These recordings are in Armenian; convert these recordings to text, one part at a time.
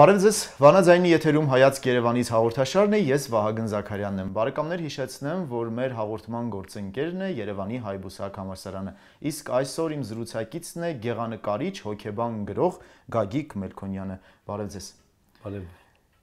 Բարև ձեզ, Վանաձայնի եթերում հայացք Երևանից հաղորդաշարն է, ես Վահագն Զաքարյանն եմ։ Բարեկամներ հիշեցնեմ, որ մեր հաղորդման գործընկերն է Երևանի Հայբուսակ համալսարանը։ Իսկ այսօր իմ զրուցակիցն է գեղանկարիչ, հոկեբան գրող Գագիկ Մելքոնյանը։ Բարև ձեզ։ Բարև։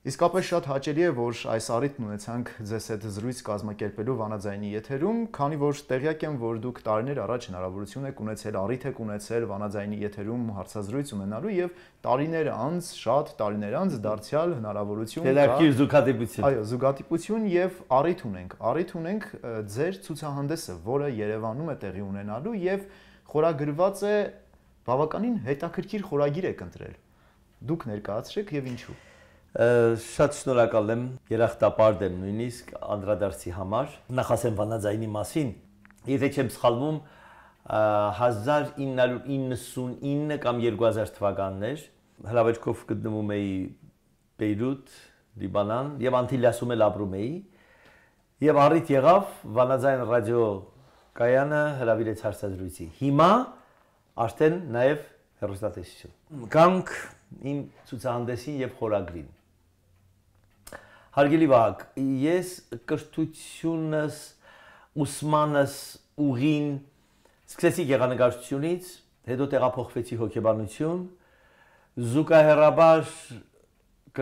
Իսկապես շատ հաճելի է, որ այս առիթն ունեցանք ձեզ հետ զրույց կազմակերպելու Վանաձայնի եթերում, քանի որ տեղյակ եմ, որ դուք տարիներ առաջ հնարավորություն եք ունեցել, առիթ եք ունեցել Վանաձայնի եթերում հարցազրույց ունենալու եւ տարիներ անց, շատ տարիներ անց դարձյալ հնարավորություն կա։ Թերակիր զուգադիպություն։ Այո, զուգադիպություն եւ առիթ ունենք։ Առիթ ունենք ձեր ցուցահանդեսը, որը Երևանում է տեղի ունենալու եւ խորագրված է բավականին հետաքրքիր խորագիր եք ընտրել։ Դուք ներկայացրեք եւ ինչու։ Շատ շնորհակալ եմ, երախտապարտ եմ նույնիսկ անդրադարձի համար։ Նախասեմ Վանաձայնի մասին, եթե չեմ սխալվում, 1999 կամ 2000 թվականներ հրավերքով գտնվում էի Բեյրութ, Լիբանան եւ Անտիլիասում էլ ապրում էի։ Եվ առիթ եղավ Վանաձայն ռադիո կայանը հրավիրեց հարցազրույցի։ Հիմա արդեն նաեւ հեռուստատեսություն։ Գանք իմ ցուցահանդեսին եւ խորագրին։ Հարգելի Վահակ, ես կրթությունս, ուսմանս ուղին սկսեցի գեղանկարչությունից, հետո տեղափոխվեցի հոգեբանություն, զուգահեռաբար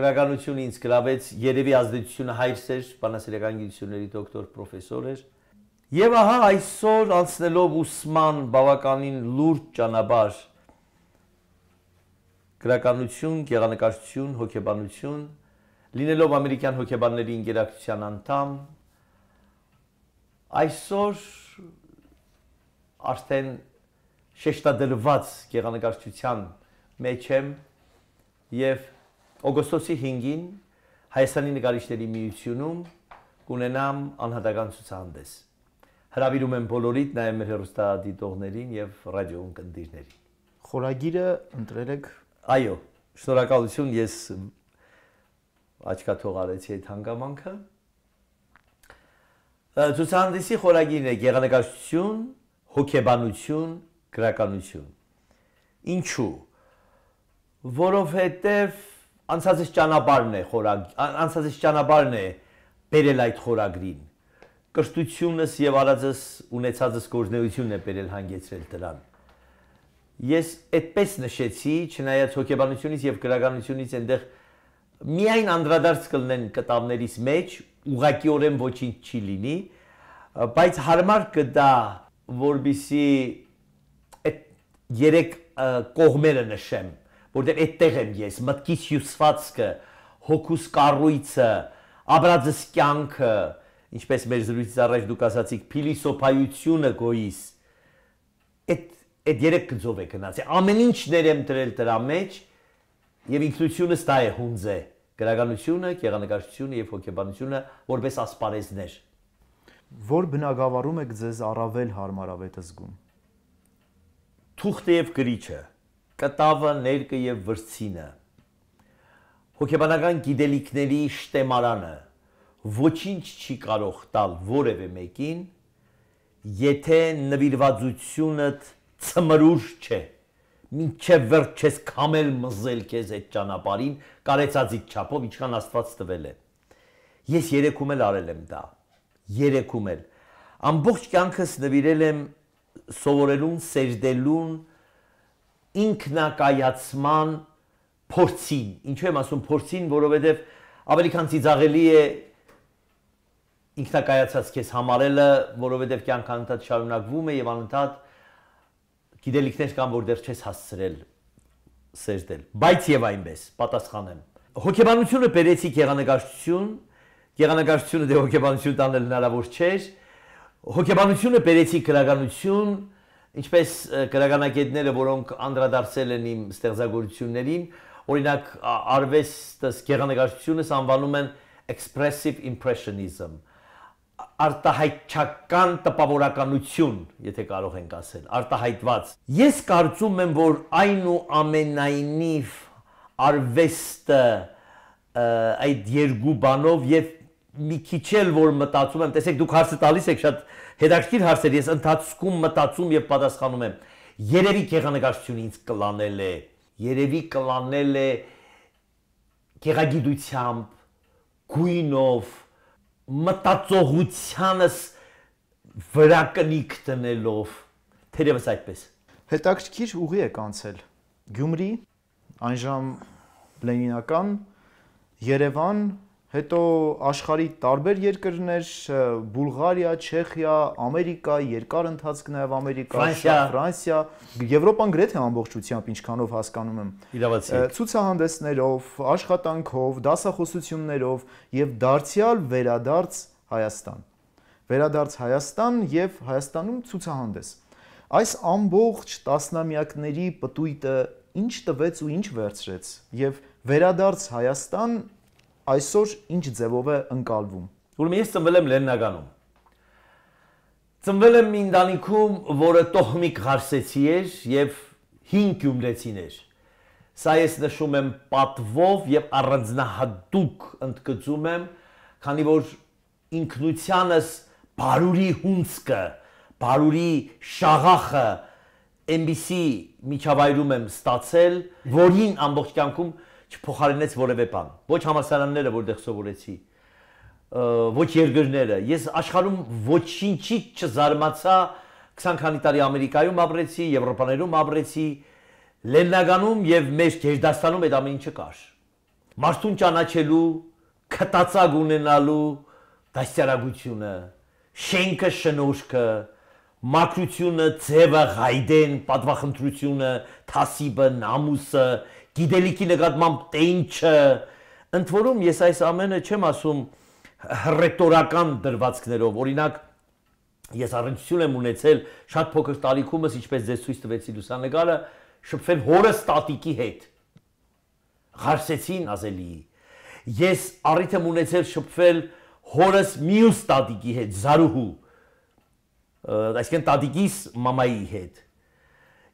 գրականությունը ինձ գրավեց, երևի ազդեցությունը հայրս էր, բանասիրական գիտությունների դոկտոր պրոֆեսոր էր։ Եվ ահա այսօր անցնելով ուսման բավականին լուրջ ճանապարհ գրականություն, գեղանկարչություն, հոգեբանություն, լինելով ամերիկյան հոկեբանների ինտերակցիան անդամ այսօր արդեն շեշտադրված գեղանկարչության մեջ եմ եւ օգոստոսի 5-ին հայաստանի նկարիչների միությունում կունենամ անհատական ցուցահանդես հրավիրում եմ բոլորիդ նաեւ մեր հեռուստադիտողներին եւ ռադիոյն կնդիրներին խորագիրը ընտրել եք այո շնորհակալություն ես աչքա թողարեցի այդ հանգամանքը։ Ցուցահանդեսի խորագիրն է գեղանկարչություն, հոգեբանություն, գրականություն։ Ինչու՞։ Որովհետև անցածից ճանապարհն է խորագ անցածից ճանապարհն է բերել այդ խորագրին։ Կրթությունս եւ արածս ունեցածս գործնեությունն է բերել հանգեցրել դրան։ Ես այդպես նշեցի, չնայած հոգեբանությունից եւ գրականությունից այնտեղ միայն անդրադարձ կլնեն կտավներից մեջ, ուղղակիորեն ոչինչ չի լինի, բայց հարմար կդա, որբիսի այդ երեք կողմերը նշեմ, որտեղ այդտեղ եմ ես, մտքից հյուսվածքը, հոգուս կառույցը, աբրածս կյանքը, ինչպես մեր զրույցից առաջ դուք ասացիք, փիլիսոփայությունը գոյիս։ Այդ այդ երեք գծով է գնացել։ Ամեն ինչ ներեմ դրել դրա մեջ, Եվ ինքնությունս դա է հունձ է գրականությունը, գեղանկարչությունը եւ հոգեբանությունը որպես ասպարեզներ։ Որ բնակավարում եք ձեզ առավել հարմարավետ զգում։ Թուղթը եւ գրիչը, կտավը, ներկը եւ վրցինը։ Հոգեբանական գիտելիքների շտեմարանը ոչինչ չի կարող տալ որևէ մեկին, եթե նվիրվածությունը ծմրուժ չէ մինչև վերջ չես կամել մզել քեզ այդ ճանապարհին կարեցածի չափով ինչքան Աստված տվել է։ Ես երեքում էլ արել եմ դա։ Երեքում էլ ամբողջ կյանքս նվիրել եմ սովորելուն, սերդելուն, ինքնակայացման փորձին։ Ինչու եմ ասում փորձին, որովհետև ավելի քան ծիծաղելի է ինքնակայացած քեզ համարելը, որովհետև կյանքը անընդհատ շարունակվում է եւ անընդհատ գիտելիքներ կան, որ դեռ չես հասցրել սերտել։ Բայց եւ այնպես, պատասխանեմ։ Հոգեբանությունը բերեցի գեղանկարչություն, գեղանկարչությունը դե հոգեբանություն տանել հնարավոր չէր։ Հոգեբանությունը բերեցի քրագանություն, ինչպես քրագանակետները, որոնք անդրադարձել են իմ ստեղծագործություններին, օրինակ արվեստս գեղանկարչությունս անվանում են expressive impressionism, արտահայտչական տպավորականություն, եթե կարող ենք ասել, արտահայտված։ Ես կարծում եմ, որ այն ու ամենայնիվ արվեստը այդ երկու բանով եւ մի քիչ էլ որ մտածում եմ, տեսեք դուք հարցը տալիս եք շատ հետաքրքիր հարցեր, ես ընդհանցում մտածում եւ պատասխանում եմ։ Երևի քեղանկարչությունը ինձ կլանել է, երևի կլանել է քեղագիտությամբ, գույնով, մտածողությանս վրա կնիկ տնելով թերևս այդպես հետաքրքիր ուղի է կանցել Գյումրի, այն ժամ Լենինական, Երևան, հետո աշխարի տարբեր երկրներ, Բուլղարիա, Չեխիա, Ամերիկա, երկար ընթացքն նաև Ամերիկա, Ֆրանսիա, Ֆրանսիա, Եվրոպան գրեթե ամբողջությամբ ինչքանով հասկանում եմ, ցուցահանդեսներով, աշխատանքով, դասախոսություններով եւ դարձյալ վերադարձ Հայաստան։ Վերադարձ Հայաստան եւ Հայաստանում ցուցահանդես։ Այս ամբողջ տասնամյակների պտույտը ինչ տվեց ու ինչ վերցրեց եւ վերադարձ Հայաստան այսօր ինչ ձևով է ընկալվում։ Ուրեմն ես ծնվել եմ Լեննագանում։ Ծնվել եմ մի ընտանիքում, որը տոհմիկ ղարսեցի էր եւ 5 գյումրեցին էր։ Սա ես նշում եմ պատվով եւ առանձնահատուկ ընդգծում եմ, քանի որ ինքնությանս բարուրի հունցքը, բարուրի շաղախը այնպիսի միջավայրում եմ ստացել, որին ամբողջ կյանքում չփոխարինեց որևէ բան։ Ոչ համասարանները, որտեղ սովորեցի, ոչ երկրները։ Ես աշխարհում ոչինչի չզարմացա 20 քանի տարի Ամերիկայում ապրեցի, Եվրոպաներում ապրեցի, Լեննագանում եւ մեր Գերդաստանում այդ ամեն ինչը կար։ Մարդուն ճանաչելու, քտածագ ունենալու դասյարակությունը, շենքը շնորհքը, մակրությունը, ձևը, ղայդեն, պատվախնդրությունը, թասիբը, նամուսը, գիտելիքի նկատմամբ թե ինչը ընդ որում ես այս ամենը չեմ ասում հռետորական դրվածքներով օրինակ ես առնչություն եմ ունեցել շատ փոքր տարիքումս ինչպես ձեզ ցույց տվեցի լուսանկարը շփվել հորս տատիկի հետ ղարսեցին ազելի ես առիթ եմ ունեցել շփվել հորս մյուս տատիկի հետ զարուհու այսինքն տատիկիս մամայի հետ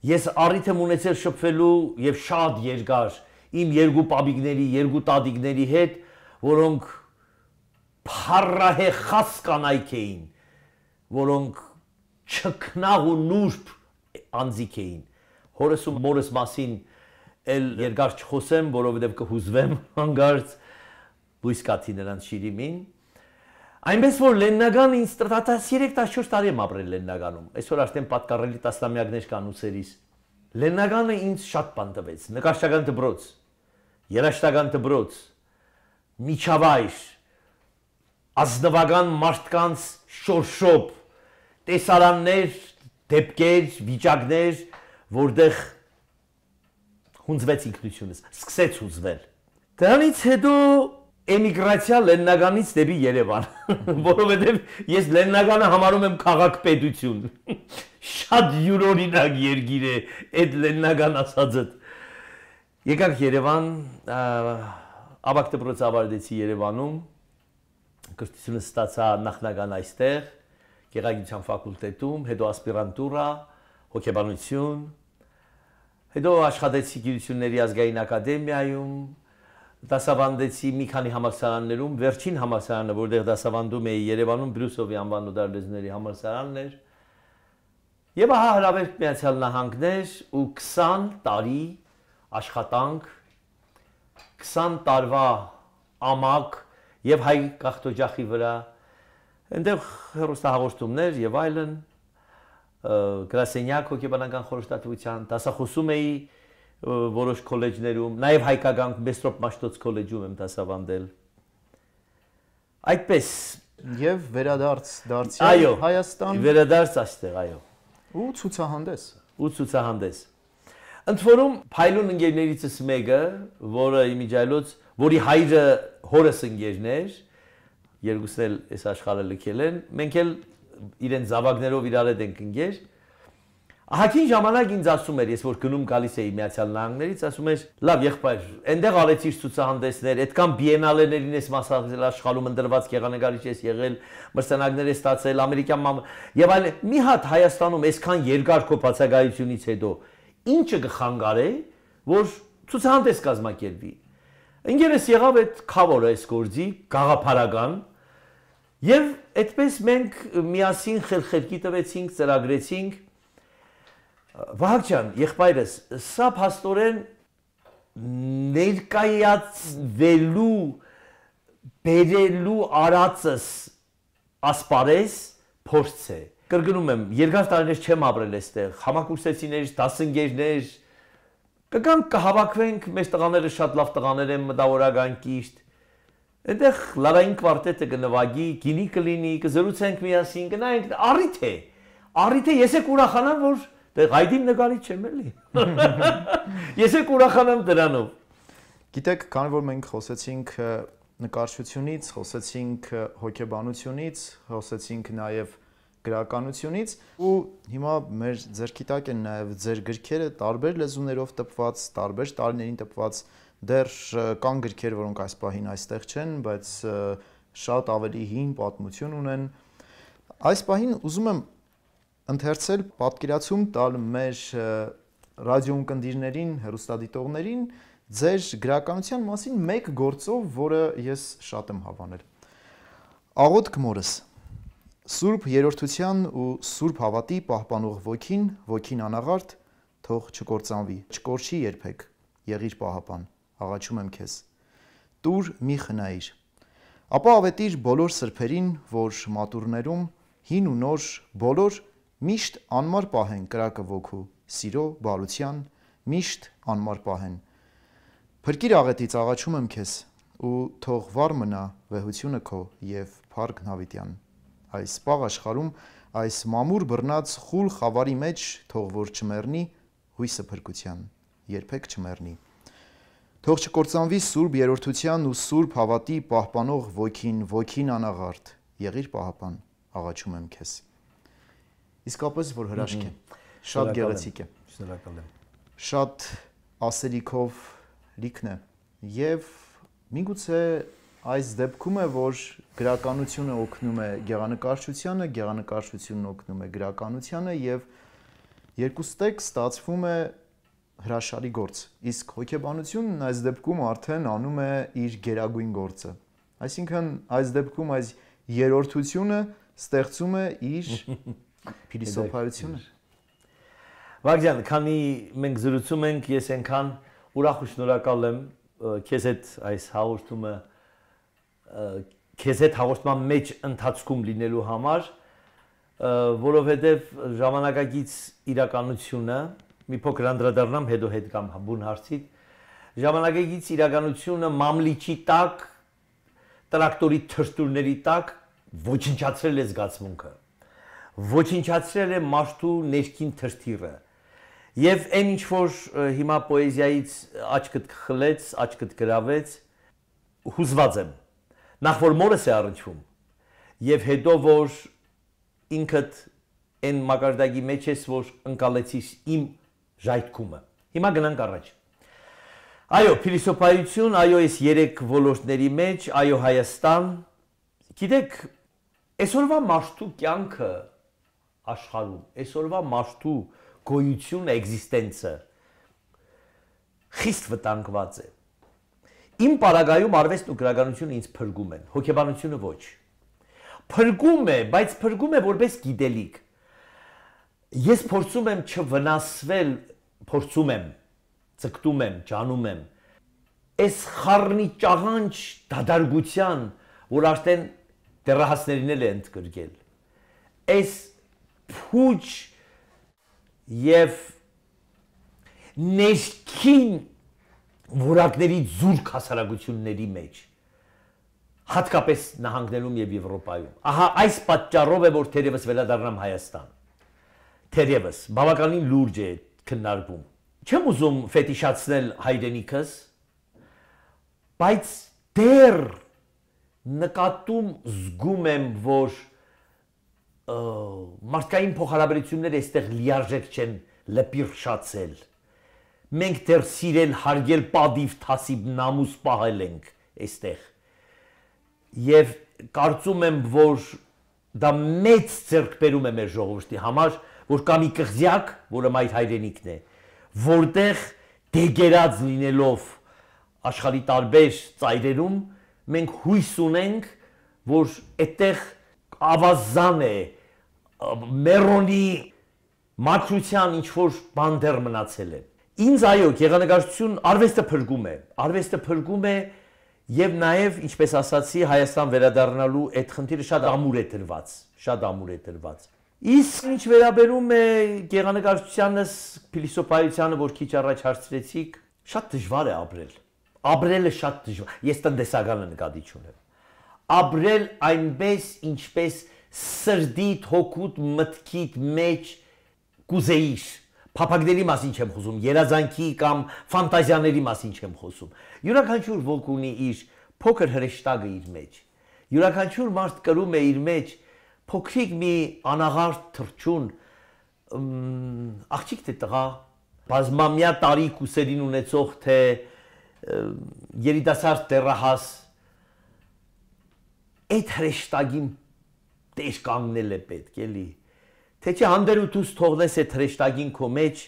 Ես առիթ եմ ունեցել շփվելու եւ շատ երկար իմ երկու պապիկների, երկու տատիկների հետ, որոնք փառահե խաս կանայք էին, որոնք չքնաղ ու նուրբ անձիկ էին։ Հորս ու մորս մասին էլ երկար չխոսեմ, որովհետև կհուզվեմ հանգարց բույս կացի նրանց շիրիմին։ Այնպես որ Լեննագան ինձ 13-14 տարի եմ ապրել Լեննագանում։ Այսօր արդեն պատկառելի տասնամյակներ կան ուսերիս։ Լեննագանը ինձ շատ բան տվեց։ Նկարչական դպրոց, երաժշտական դպրոց, միջավայր, ազնվական մարդկանց շորշոպ, տեսարաններ, դեպքեր, վիճակներ, որտեղ հունձվեց ինքնությունս, սկսեց հունձվել։ Դրանից հետո էմիգրացիա Լեննագանից դեպի Երևան, որովհետև ես Լեննագանը համարում եմ քաղաք-պետություն։ Շատ յուրօրինակ երկիր է այդ Լեննագան ասածը։ Եկանք Երևան, ավակ դպրոց ավարտեցի Երևանում, կրթությունը ստացա նախնական այստեղ, գեղագիտության ֆակուլտետում, հետո ասպիրանտուրա, հոգեբանություն, հետո աշխատեցի գիտությունների ազգային ակադեմիայում, դասավանդեցի մի քանի համալսարաններում, վերջին համալսարանը, որտեղ դասավանդում էի Երևանում Բրյուսովի անվան ուդարլեզների համալսարանն էր։ Եվ ահա հրավերք Միացյալ Նահանգներ ու 20 տարի աշխատանք, 20 տարվա ամակ եւ հայ կախտոջախի վրա այնտեղ հերոստահաղորդումներ եւ այլն գրասենյակ հոգեբանական խորհրդատվության դասախոսում էի որոշ քոլեջներում, նաև հայկական Բեստրոպ Մաշտոց քոլեջում եմ դասավանդել։ Այդպես եւ վերադարձ դարձյալ Հայաստան։ Այո, վերադարձ այստեղ, այո։ Ու ցուցահանդես։ Ու ցուցահանդես։ Ընդ որում Փայլուն ընկերներիցս մեկը, որը իմիջայլոց, որի հայրը հորս ընկերն էր, երկուսն էլ այս աշխարհը լքել են, մենք էլ իրեն զավակներով իրար հետ ենք ընկեր։ են Ահագին ժամանակ ինձ ասում էր, ես որ գնում գալիս էի Միացյալ Նահանգներից, ասում էր՝ «Լավ, եղբայր, այնտեղ ալեցի իր ցուցահանդեսներ, այդքան բիենալեներին ես մասնակցել աշխարհում ընդրված եղանակարիչ ես եղել, մրցանակներ ես ստացել, ամերիկյան մամ եւ այլն»։ Մի հատ Հայաստանում այսքան երկար քո բացակայությունից հետո ինչը կխանգարե, որ ցուցահանդես կազմակերպվի։ Ինգերս եղավ այդ cover այս գործի գաղափարական եւ այդպես մենք միասին խելխերքի տվեցինք, ծրագրեցինք Վահագ ջան, եղբայրս, սա փաստորեն ներկայացվելու բերելու արածս ասպարես փորձ է։ Կրկնում եմ, երկար տարիներ չեմ ապրել այստեղ, համակուրսեցիներ, դասընկերներ, կգանք կհավաքվենք, մեր տղաները շատ լավ տղաներ են, մտավորական կիշտ։ Այնտեղ լարային կվարտետը կնվագի, գինի կլինի, կզրուցենք միասին, կնայենք, առիթ է։ Առիթ է, ես եք ուրախանամ, որ Դե Ղայդին նկարիչ չեմ էլի։ Ես եք ուրախանամ դրանով։ Գիտեք, քանի որ մենք խոսեցինք նկարչությունից, խոսեցինք հոգեբանությունից, խոսեցինք նաև գրականությունից ու հիմա մեր ձերքի տակ են նաև ձեր գրքերը տարբեր լեզուներով տպված, տարբեր տարիներին տպված դեռ կան գրքեր, որոնք այս պահին այստեղ չեն, բայց շատ ավելի հին պատմություն ունեն։ Այս պահին ուզում եմ ընթերցել, պատկերացում տալ մեր ռադիոընկերներին, հեռուստադիտողներին ձեր գրականության մասին մեկ գործով, որը ես շատ եմ հավանել։ Աղոտ գմորս Սուրբ երրորդության ու Սուրբ հավատի պահպանող ոգին, ոգին անաղարտ, թող չկործանվի, չկորչի երբեք։ Եղիր պահապան, աղաչում եմ քեզ։ Տուր մի խնայիր։ Ապա ավետիր բոլոր սրբերին, որ մատուրներում հին ու նոր բոլոր Միշտ անմար պահեն կրակը ոգու, սիրո, բարության, միշտ անմար պահեն։ Փրկիր աղետից աղաչում եմ քեզ ու թող վառ մնա վեհությունը քո եւ Փարք Նավիտյան։ Այս սպաղ աշխարում այս մամուր բռնած խուլ խավարի մեջ թող որ չմեռնի հույսը փրկության, երբեք չմեռնի։ Թող չկործանվի սուրբ երրորդության ու սուրբ հավատի պահպանող ոգին, ոգին անաղարտ։ Եղիր պահապան, աղաչում եմ քեզ իսկապես որ հրաշք է։ Շատ գեղեցիկ է։ Շնորհակալ եմ։ Շատ ասելիքով լիքն է եւ միգուցե այս դեպքում է որ գրականությունը օգնում է գեղանկարչությանը, գեղանկարչությունն օգնում է գրականությանը եւ երկուս տեքս ստացվում է հրաշալի գործ։ Իսկ հոգեբանությունն այս դեպքում արդեն անում է իր գերագույն գործը։ Այսինքն այս դեպքում այս երրորդությունը ստեղծում է իր Փիլիսոփայությունը։ Վագյան, քանի մենք զրուցում ենք, ես այնքան ուրախ ու շնորհակալ եմ քեզ այդ այս հաղորդումը քեզ այդ հաղորդման մեջ ընթացքում լինելու համար, որովհետև ժամանակակից իրականությունը մի փոքր անդրադառնամ հետո հետ կամ բուն հարցի ժամանակակից իրականությունը մամլիչի տակ տրակտորի թրթուրների տակ ոչնչացրել է զգացմունքը ոչնչացրել է մարդու ներքին թրթիրը։ Եվ այն ինչ որ հիմա պոեզիայից աչքդ խլեց, աչքդ գրավեց, հուզված եմ։ Նախ որ մորս է առնչվում եւ հետո որ ինքդ այն մակարդակի մեջ ես, որ ընկալեցիս իմ ժայթքումը։ Հիմա գնանք առաջ։ Այո, փիլիսոփայություն, այո, այս երեք ոլորտների մեջ, այո, Հայաստան։ Գիտեք, այսօրվա մարդու կյանքը աշխարհում, այսօրվա մարդու գոյությունը, էգզիստենցը խիստ վտանգված է։ Իմ պարագայում արվեստն ու գրականությունը ինձ փրկում են, հոգեբանությունը ոչ։ Փրկում է, բայց փրկում է որպես գիտելիք։ Ես փորձում եմ չվնասվել, փորձում եմ, ցկտում եմ, ճանում եմ այս խառնի ճաղանճ դադարգության, որ արդեն դեռահասներին էլ է ընդգրկել։ Այս փուչ եւ ներքին որակների զուրկ հասարակությունների մեջ հատկապես նահանգներում եւ Եվրոպայում։ Ահա այս պատճառով է որ թերևս վերադառնամ Հայաստան։ Թերևս բավականին լուրջ է քննարկվում։ Չեմ ուզում ֆետիշացնել հայրենիքս, բայց դեռ նկատում զգում եմ, որ մարդկային փոխհարաբերությունները այստեղ լիարժեք չեն լպիրշացել։ Մենք դեռ սիրել, հարգել, падիվ, թասիբ, նամուս պահել ենք այստեղ։ Եվ կարծում եմ, որ դա մեծ ձեռքբերում է մեր ժողովրդի համար, որ կա մի կղզյակ, որը մայր հայրենիքն է, որտեղ դեգերած լինելով աշխարի տարբեր ծայրերում մենք հույս ունենք, որ այդտեղ ավազան է մերոնի մաչության ինչ որ բան դեր մնացել է ինձ այո գեղանկարչություն արվեստը փրկում է արվեստը փրկում է եւ նաեւ ինչպես ասացի Հայաստան վերադառնալու այդ խնդիրը շատ ամուր է դրված շատ ամուր է դրված իսկ ինչ վերաբերում է գեղանկարչությանս փիլիսոփայությանը որ քիչ առաջ հարցրեցիք շատ դժվար է ապրել ապրելը շատ դժվար ես տնտեսականը նկատի չունեմ ապրել այնպես ինչպես սրդիդ հոգուտ մտքիդ մեջ կուզեիր փափագների մասին չեմ խոսում երազանքի կամ ֆանտազիաների մասին չեմ խոսում յուրաքանչյուր ոք ունի իր փոքր հրեշտակը իր մեջ յուրաքանչյուր մարդ կրում է իր մեջ փոքրիկ մի անաղարտ թրջուն աղջիկ թե տղա բազմամյա տարի կուսերին ունեցող թե երիտասարդ դեռահաս այդ հրեշտակին տեր կանգնել է պետք, էլի։ Թե չէ հանդերութուս թողնես այդ հրեշտակին քո մեջ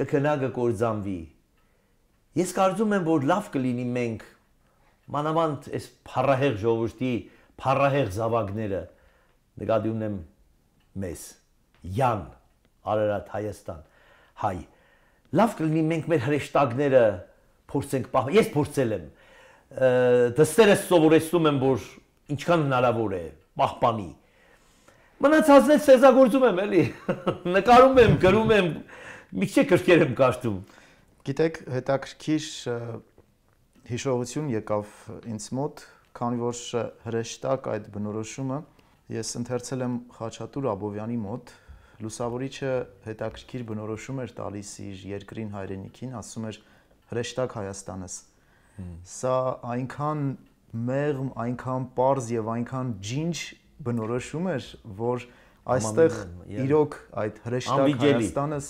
կքնա կկործանվի։ Ես կարծում եմ, որ լավ կլինի մենք մանավանդ այս փառահեղ ժողովրդի փառահեղ զավակները նկատի ունեմ մեզ յան Արարատ Հայաստան հայ լավ կլինի մենք մեր հրեշտակները փորձենք պահ ես փորձել եմ դստերս սովորեցնում եմ որ ինչքան հնարավոր է պահպանի։ Մնացածն էլ ցեզագործում եմ էլի։ Նկարում եմ, գրում եմ, մի քիչ քրքեր եմ կարդում։ Գիտեք, հետաքրքիր հիշողություն եկավ ինձ մոտ, քանի որ հրեշտակ այդ բնորոշումը ես ընթերցել եմ Խաչատուր Աբովյանի մոտ լուսավորիչը հետաքրքիր բնորոշում էր տալիս իր երկրին հայրենիքին, ասում էր հրեշտակ Հայաստանս։ Սա այնքան մեղմ, այնքան པարզ եւ այնքան ջինջ բնորոշում էր, որ այստեղ իրոք այդ հրեշտակ Հայաստանս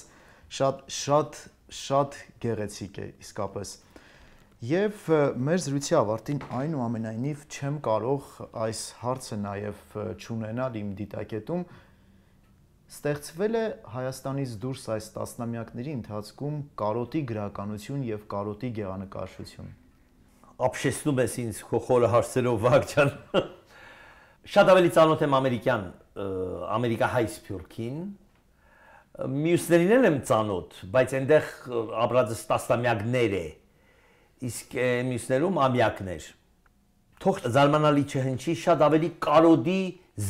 շատ շատ շատ գեղեցիկ է իսկապես։ Եվ մեր զրույցի ավարտին այնուամենայնիվ չեմ կարող այս հարցը նաև չունենալ իմ դիտակետում ստեղծվել է Հայաստանից դուրս այս տասնամյակների ընթացքում կարոտի գրականություն եւ կարոտի գեղանկարչություն ապշեցնում ես ինձ քո խորը հարցերով Վահագջան։ Շատ ավելի ծանոթ եմ ամերիկյան ամերիկահայ սփյուռքին։ Մյուսներին էլ եմ ծանոթ, բայց այնտեղ ապրածը տասնամյակներ է։ Իսկ մյուսներում ամյակներ։ Թող զարմանալի չհնչի, շատ ավելի կարոդի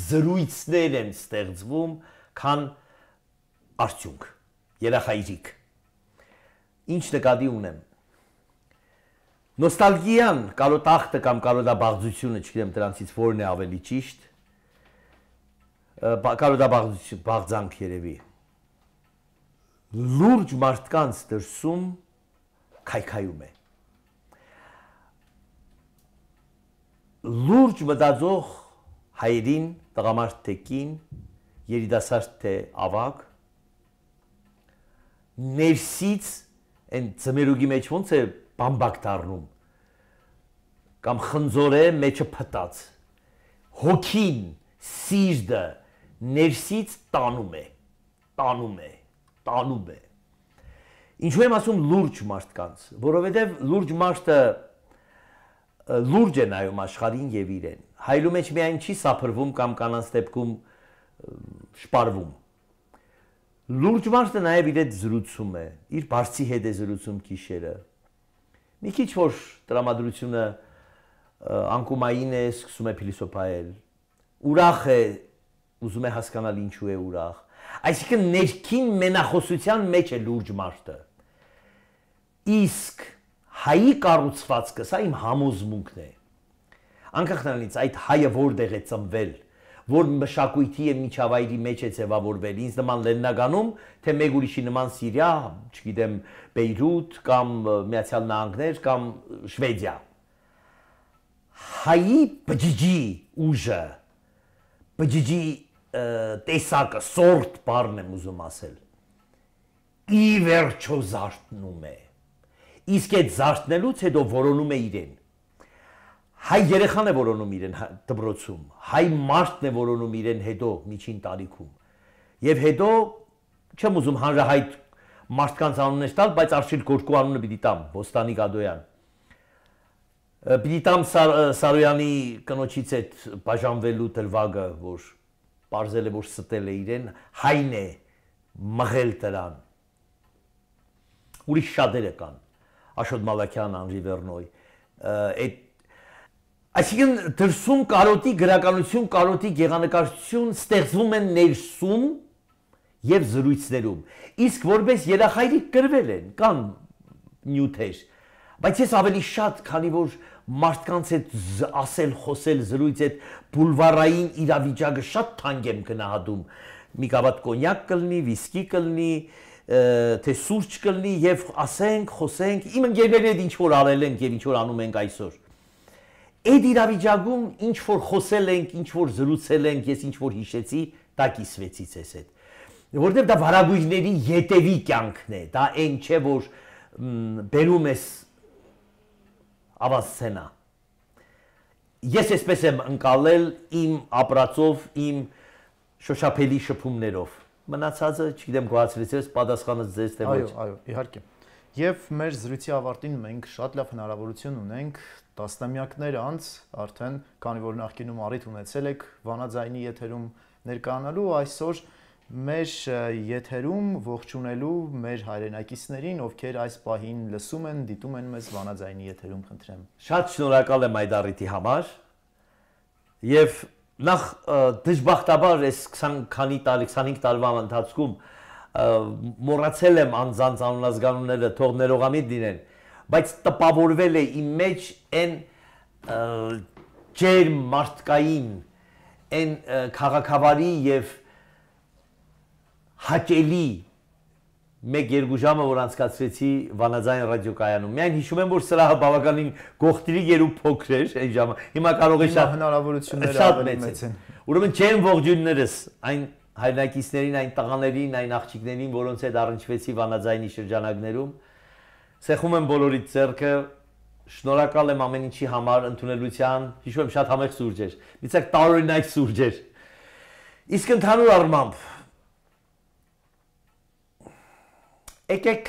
զրույցներ են ստեղծվում, քան արդյունք։ Երախայրիկ։ Ինչ նկատի ունեմ Նոստալգիան, կալոտախտը կամ կալոդաբաղձությունը, չգիտեմ դրանցից որն է ավելի ճիշտ։ Կալոդաբաղձություն, բաղձանք երևի։ Լուրջ մարդկանց դրսում քայքայում է։ Լուրջ մտածող հայրին, տղամարդ թե կին, երիտասարդ թե ավակ ներսից այն ծմերուկի մեջ ոնց է բամբակ դառնում կամ խնձորե մեջը փտած հոգին սիրտը ներսից տանում է տանում է տանում է ինչու եմ ասում լուրջ մարդկանց որովհետև լուրջ մարդը լուրջ է նայում աշխարհին եւ իրեն հայլու մեջ միայն չի սափրվում կամ կանանց դեպքում շպարվում լուրջ մարդը նաև իր հետ զրուցում է իր բարձի հետ է զրուցում քիշերը մի քիչ որ տրամադրությունը անկումային է, սկսում է փիլիսոփայել։ Ուրախ է, ուզում է հասկանալ ինչու է ուրախ։ Այսինքն ներքին մենախոսության մեջ է լուրջ մարդը։ Իսկ հայի կառուցվածքը, սա իմ համոզմունքն է։ Անկախ նրանից այդ հայը որտեղ է ծնվել, որ մշակույթի եւ միջավայրի մեջ է ձևավորվել։ Ինձ նման Լեննագանում, թե մեկ ուրիշի նման Սիրիա, չգիտեմ, Բեյրութ կամ Միացյալ Նահանգներ կամ Շվեդիա հայի բջիջի ուժը բջիջի տեսակը սորտ բառն եմ ուզում ասել ի վերջո զարթնում է իսկ այդ զարթնելուց հետո որոնում է իրեն հայ երեխան է որոնում իրեն դպրոցում հայ մարդն է որոնում իրեն հետո միջին տարիքում եւ հետո չեմ ուզում հանրահայտ մարդկանց անուններ տալ բայց արշիլ գորկու անունը պիտի տամ ոստանի գադոյան Պիտամ Սար, Սարոյանի կնոջից այդ բաժանվելու դրվագը, որ parzել է որ ստել է իրեն, հայն է մղել դրան։ Ուրիշ շատերը կան։ Աշոտ Մալաքյան, Անրի Վերնոյ, այդ այսինքն դրսում կարոտի գրականություն, կարոտի գեղանկարչություն ստեղծվում են ներսում եւ զրույցներում։ Իսկ որպես երախայրիկ գրվել են, կան նյութեր, բայց ես ավելի շատ, քանի որ մարդկանց հետ ասել, խոսել, զրույց այդ բուլվարային իրավիճակը շատ թանկ եմ գնահատում։ Մի կավատ կոնյակ կլնի, վիսկի կլնի, թե սուրճ կլնի եւ ասենք, խոսենք, իմ ընկերների հետ ինչ որ արել ենք եւ ինչ որ անում ենք այսօր։ Այդ իրավիճակում ինչ որ խոսել ենք, ինչ որ զրուցել ենք, ես ինչ որ հիշեցի, դա կիսվեցից էս այդ որովհետև դա վարագույրների յետևի կյանքն է դա այն չէ որ բերում ես Ավասսենա։ Ես այսպես եմ ընկալել իմ ապրածով, իմ շոշափելի շփումներով։ Մնացածը, չգիտեմ, գոհացրեցես պատասխանը ձեզ թե ոչ։ Այո, այո, իհարկե։ Եվ մեր զրույցի ավարտին մենք շատ լավ հնարավորություն ունենք տասնամյակներ անց արդեն, քանի որ նախկինում առիթ ունեցել եք վանաձայնի եթերում ներկայանալու, այսօր մեր եթերում ողջունելու մեր հայրենակիցներին, ովքեր այս պահին լսում են, դիտում են մեզ վանաձայնի եթերում, խնդրեմ։ Շատ շնորհակալ եմ այդ առիթի համար։ Եվ նախ դժբախտաբար այս 20 քանի տարի, 25 տարվա ընթացքում մոռացել եմ անձանց անունազգանունները, թող ներողամիտ լինեն, բայց տպավորվել է իմ մեջ այն ջերմ մարդկային, այն քաղաքավարի եւ և հաճելի 1-2 ժամը որ անցկացրեցի Վանաձայն ռադիոկայանում։ Միայն հիշում եմ, որ սրահը բավականին գողտրիկ էր ու փոքր էր այն ժամը։ Հիմա կարող է շատ հնարավորությունները ավելի մեծ են։ Ուրեմն չեմ ողջուններս այն հայրենակիցներին, այն տղաներին, այն աղջիկներին, որոնց հետ առնչվեցի Վանաձայնի շրջանակներում։ Սեղում եմ բոլորի ձեռքը, շնորհակալ եմ ամեն ինչի համար, ընդունելության։ Հիշում եմ շատ համեղ սուրճ էր։ Միցակ տարօրինակ սուրճ էր։ Իսկ ընդհանուր առմամբ եկեք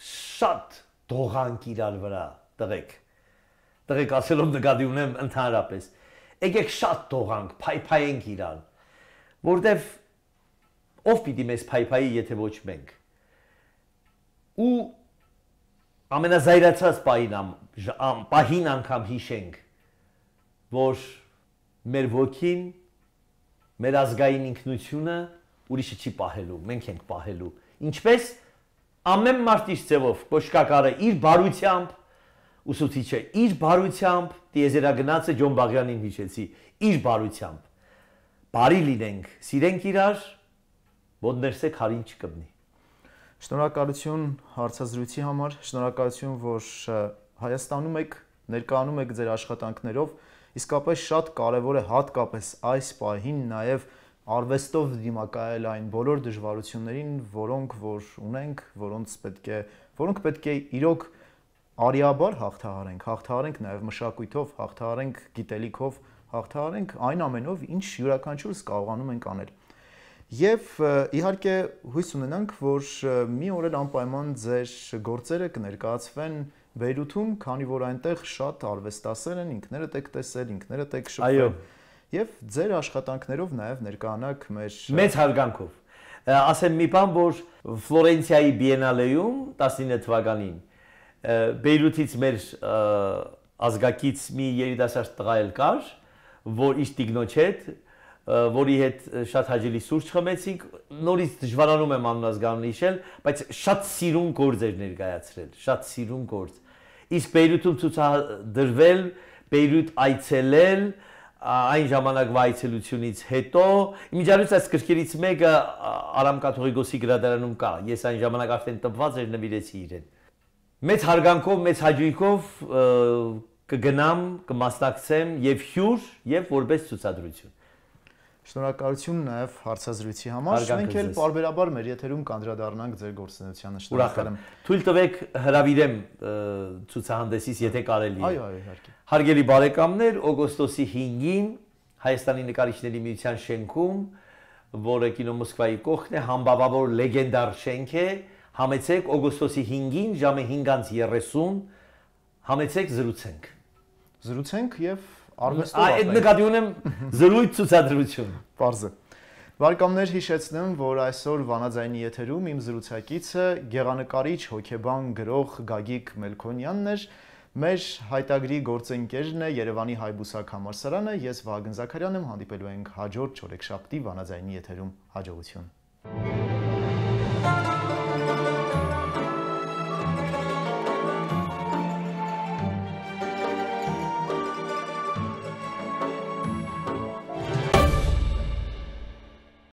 շատ դողանք իրար վրա տղեք։ Տղեք ասելով նկատի ունեմ ընդհանրապես։ Եկեք շատ դողանք, փայփայենք իրար, որտեվ ով պիտի մեզ փայփայի, եթե ոչ մենք։ Ու ամենազայրացած պահին ամ, ամ պահին անգամ հիշենք, որ մեր ոգին, մեր ազգային ինքնությունը ուրիշը չի պահելու, մենք ենք պահելու։ Ինչպես ամեն մարդ իր ձևով, Պոշկակարը իր բարությամբ ուսուցիչը, իր բարությամբ դիեզերագնացը Ջոն Բաղյանին հիշեցի, իր բարությամբ։ Բարի լինենք, սիրենք իրար, ոդ ներսեք հարին չկպնի։ Շնորհակալություն հարցազրույցի համար, շնորհակալություն, որ Հայաստանում եք, ներկայանում եք ձեր աշխատանքներով։ Իսկապես շատ կարևոր է հատկապես այս պահին նաև արվեստով դիմակայել այն բոլոր դժվարություններին, որոնք որ ունենք, որոնց պետք է, որոնք պետք է իրոք արիաբար հաղթահարենք, հաղթահարենք նաև մշակույթով, հաղթահարենք գիտելիքով, հաղթահարենք այն ամենով, ինչ յուրաքանչյուրս կարողանում ենք անել։ Եվ իհարկե հույս ունենանք, որ մի օր էլ անպայման ձեր գործերը կներկայացվեն Բեյրութում, քանի որ այնտեղ շատ արվեստասեր են, ինքներդ եք տեսել, ինքներդ եք շփվել։ Այո, եւ ձեր աշխատանքներով նաեւ ներկայանաք մեր մեծ հարգանքով ասեմ մի բան որ Ֆլորենցիայի Բիենալեում 19 թվականին Բեյրութից մեր ազգակից մի երիտասարդ տղա էլ կար որ իշտ դիգնոչ հետ որի հետ շատ հաճելի սուրճ խմեցինք նորից դժվարանում եմ անունազգանունը հիշել բայց շատ սիրուն գործեր ներկայացրել շատ սիրուն գործ իսկ Բեյրութում ցուցադրվել Բեյրութ այցելել այն ժամանակվա այցելությունից հետո միջանույց այս գրքերից մեկը Արամ Կաթողիկոսի գրադարանում կա։ Ես այն ժամանակ արդեն տպված էր նվիրեցի իրեն։ Մեծ հարգանքով, մեծ հաջույքով կգնամ, կմասնակցեմ եւ հյուր եւ որպես ցուցադրություն։ Շնորհակալություն նաև հարցազրույցի համար։ Մենք էլ բարբերաբար մեր եթերում կանդրադառնանք ձեր գործունեությանը։ Շնորհակալ եմ։ Թույլ տվեք հրավիրեմ ցուցահանդեսից, եթե կարելի է։ Այո, այո, իհարկե։ Հարգելի բարեկամներ, օգոստոսի 5-ին Հայաստանի նկարիչների միության շենքում, որը կինո Մոսկվայի կողքն է, համբավավոր լեգենդար շենք է, համեցեք օգոստոսի 5-ին ժամը 5:30 համեցեք զրուցենք։ Զրուցենք եւ արվեստով։ Այդ նկատի ունեմ զրույց ցուցադրություն։ Պարզը։ Վարկաններ հիշեցնեմ, որ այսօր Վանաձայնի եթերում իմ զրուցակիցը գեղանկարիչ, հոկեբան, գրող Գագիկ Մելքոնյանն էր։ Մեր հայտագրի գործընկերն է Երևանի Հայբուսակ համալսարանը, ես Վահագն Զաքարյանն եմ, հանդիպելու ենք հաջորդ չորեքշաբթի Վանաձայնի եթերում։ Հաջողություն։ Thank you